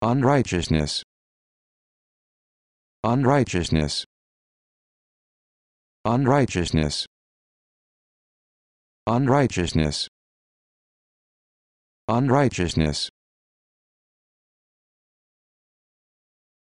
unrighteousness unrighteousness unrighteousness unrighteousness unrighteousness